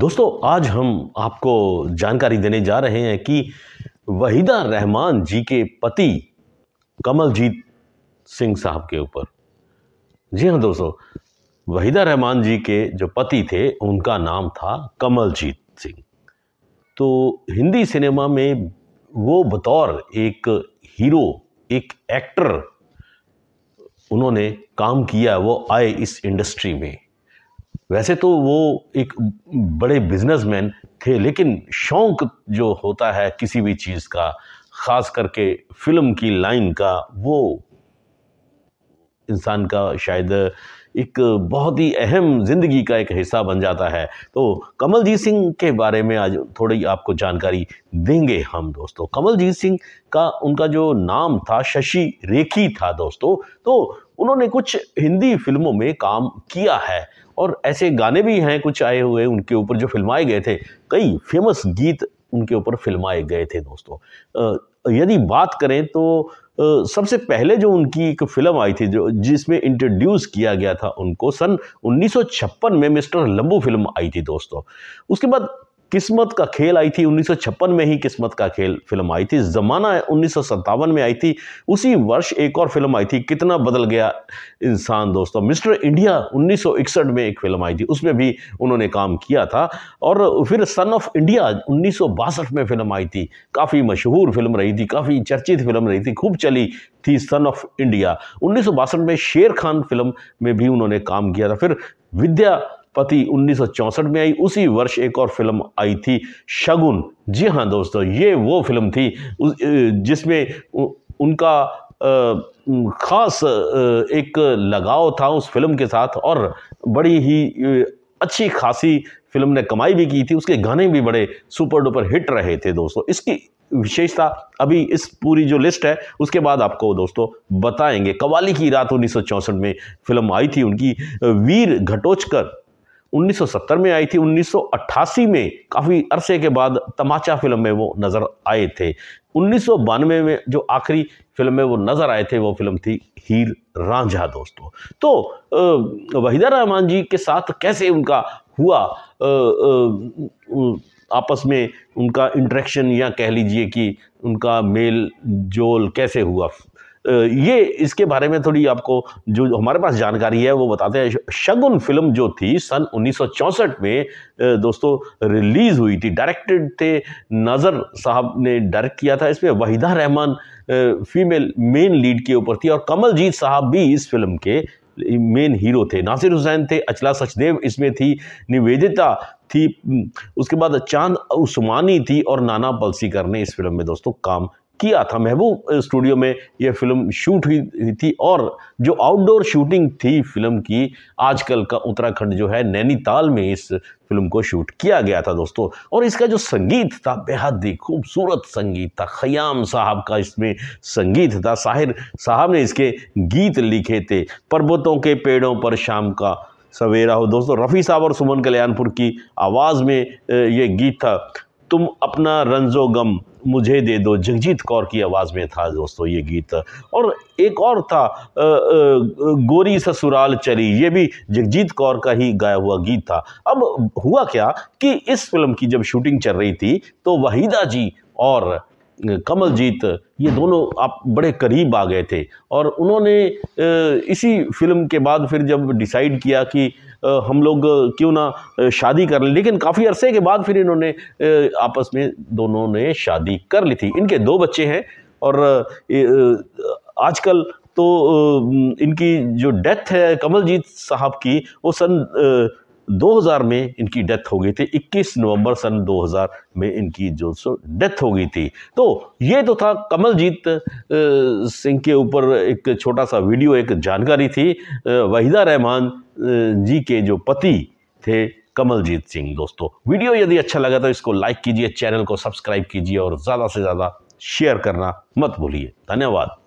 दोस्तों आज हम आपको जानकारी देने जा रहे हैं कि वहीदा रहमान जी के पति कमलजीत सिंह साहब के ऊपर जी हाँ दोस्तों वहीदा रहमान जी के जो पति थे उनका नाम था कमलजीत सिंह तो हिंदी सिनेमा में वो बतौर एक हीरो एक एक्टर उन्होंने काम किया वो आए इस इंडस्ट्री में वैसे तो वो एक बड़े बिजनेसमैन थे लेकिन शौक जो होता है किसी भी चीज़ का ख़ास करके फिल्म की लाइन का वो इंसान का शायद एक बहुत ही अहम ज़िंदगी का एक हिस्सा बन जाता है तो कमलजीत सिंह के बारे में आज थोड़ी आपको जानकारी देंगे हम दोस्तों कमलजीत सिंह का उनका जो नाम था शशि रेखी था दोस्तों तो उन्होंने कुछ हिंदी फिल्मों में काम किया है और ऐसे गाने भी हैं कुछ आए हुए उनके ऊपर जो फिल्माए गए थे कई फेमस गीत उनके ऊपर फिल्माए गए थे दोस्तों यदि बात करें तो सबसे पहले जो उनकी एक फिल्म आई थी जो जिसमें इंट्रोड्यूस किया गया था उनको सन 1956 में मिस्टर लंबू फिल्म आई थी दोस्तों उसके बाद किस्मत का खेल आई थी 1956 में ही किस्मत का खेल फिल्म आई थी ज़माना उन्नीस में आई थी उसी वर्ष एक और फिल्म आई थी कितना बदल गया इंसान दोस्तों मिस्टर इंडिया 1961 में एक फिल्म आई थी उसमें भी उन्होंने काम किया था और फिर सन ऑफ इंडिया उन्नीस में फिल्म आई थी काफ़ी मशहूर फिल्म रही थी काफ़ी चर्चित फिल्म रही थी खूब चली थी सन ऑफ इंडिया उन्नीस में शेर खान फिल्म में भी उन्होंने काम किया था फिर विद्या पति उन्नीस में आई उसी वर्ष एक और फिल्म आई थी शगुन जी हाँ दोस्तों ये वो फिल्म थी जिसमें उनका ख़ास एक लगाव था उस फिल्म के साथ और बड़ी ही अच्छी खासी फिल्म ने कमाई भी की थी उसके गाने भी बड़े सुपर डुपर हिट रहे थे दोस्तों इसकी विशेषता अभी इस पूरी जो लिस्ट है उसके बाद आपको दोस्तों बताएंगे कवाली की रात उन्नीस में फिल्म आई थी उनकी वीर घटोचकर 1970 में आई थी 1988 में काफ़ी अरसे के बाद तमाचा फिल्म में वो नज़र आए थे उन्नीस में जो आखिरी फिल्म में वो नज़र आए थे वो फिल्म थी हीर रांझा दोस्तों तो वहीदा रहमान जी के साथ कैसे उनका हुआ आपस में उनका इंट्रैक्शन या कह लीजिए कि उनका मेल जोल कैसे हुआ ये इसके बारे में थोड़ी आपको जो हमारे पास जानकारी है वो बताते हैं शगुन फिल्म जो थी सन 1964 में दोस्तों रिलीज़ हुई थी डायरेक्टेड थे नजर साहब ने डायरेक्ट किया था इसमें Waheeda Rehman female main lead के ऊपर थी और कमलजीत साहब भी इस फिल्म के मेन हीरो थे नासिर हुसैन थे अचला सचदेव इसमें थी निवेदिता थी उसके बाद चांद उस्मानी थी और नाना पलसीकर ने इस फिल्म में दोस्तों काम किया था महबूब स्टूडियो में ये फिल्म शूट हुई थी और जो आउटडोर शूटिंग थी फिल्म की आजकल का उत्तराखंड जो है नैनीताल में इस फिल्म को शूट किया गया था दोस्तों और इसका जो संगीत था बेहद ही खूबसूरत संगीत था खयाम साहब का इसमें संगीत था साहिर साहब ने इसके गीत लिखे थे पर्वतों के पेड़ों पर शाम का सवेरा हो दोस्तों रफ़ी साहब और सुमन कल्याणपुर की आवाज़ में ये गीत था तुम अपना रंजो गम मुझे दे दो जगजीत कौर की आवाज़ में था दोस्तों ये गीत और एक और था गोरी ससुराल चली ये भी जगजीत कौर का ही गाया हुआ गीत था अब हुआ क्या कि इस फिल्म की जब शूटिंग चल रही थी तो वहीदा जी और कमलजीत ये दोनों आप बड़े करीब आ गए थे और उन्होंने इसी फिल्म के बाद फिर जब डिसाइड किया कि हम लोग क्यों ना शादी कर लें लेकिन काफ़ी अरसे के बाद फिर इन्होंने आपस में दोनों ने शादी कर ली थी इनके दो बच्चे हैं और आजकल तो इनकी जो डेथ है कमलजीत साहब की वो सन 2000 में इनकी डेथ हो गई थी 21 नवंबर सन 2000 में इनकी जो सो डेथ हो गई थी तो ये तो था कमलजीत सिंह के ऊपर एक छोटा सा वीडियो एक जानकारी थी वहीदा रहमान जी के जो पति थे कमलजीत सिंह दोस्तों वीडियो यदि अच्छा लगा तो इसको लाइक कीजिए चैनल को सब्सक्राइब कीजिए और ज़्यादा से ज़्यादा शेयर करना मत भूलिए धन्यवाद